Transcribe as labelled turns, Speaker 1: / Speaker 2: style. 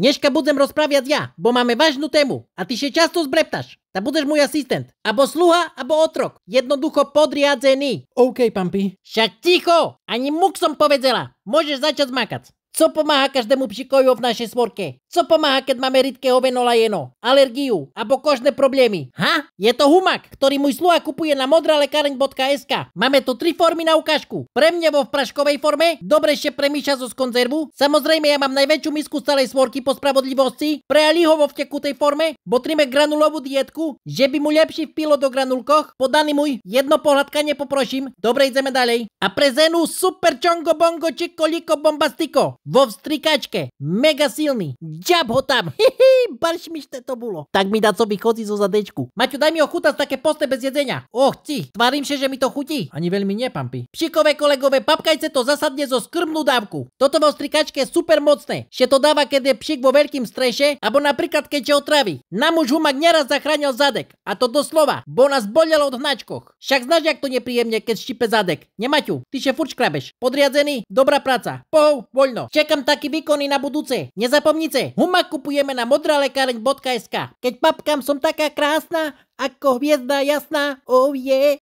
Speaker 1: Dneška budem rozprávať ja, bo máme vážnu tému a ty się často zbreptaš. Ta budeš môj asistent. Abo sluha, abo otrok. Jednoducho podriadzený. OK, Pampi. Však ticho! Ani muk som povedzela. Môžeš začať makať. Co pomáha každému pšikoju v našej smorke? Co pomáha, keď máme rytkého jeno, alergiu alebo kožné problémy? Ha? Je to humak, ktorý môj sluha kupuje na modralekareň.sk. Máme tu tri formy na ukážku. Pre mňa vo v praškovej forme, dobre ešte premiša zo z konzervu. Samozrejme, ja mám najväčšiu misku z celej smorky po spravodlivosti. Pre Aliho vo vtekutej forme botrime granulovú dietku, že by mu lepšie vpilo do granulkoch. Podaný môj, jedno pohľadkanie poprosím. Dobre, ideme ďalej. A pre Zenu super čongo bongo či koliko bombastiko vo vstrikačke, mega silný, ďab ho tam, hihi, šte to bolo. Tak mi co chodí zo zadečku. Maťu, daj mi ochutať také poste bez jedzenia. Och, ti, tvarím sa, že mi to chutí. Ani veľmi pampi. Pšikové kolegové, papkajce to zasadne zo skrmnú dávku. Toto vo strikačke je super mocné, Še to dáva, keď je pšik vo veľkým streše, alebo napríklad keď ťa otraví. Na muž humak neraz zachránil zadek, a to doslova, bo nás bolelo od hnačkoch. Však znaš, jak to nepríjemne, keď štípe zadek. Nemaťu, ty še furt škrabeš. Podriadzený, dobrá práca. Pohov, voľno. Čakám taký výkony na budúce. Nezapomnite, huma kupujeme na modralekareň.sk. Keď papkám som taká krásna, ako hviezda jasná, oh je. Yeah.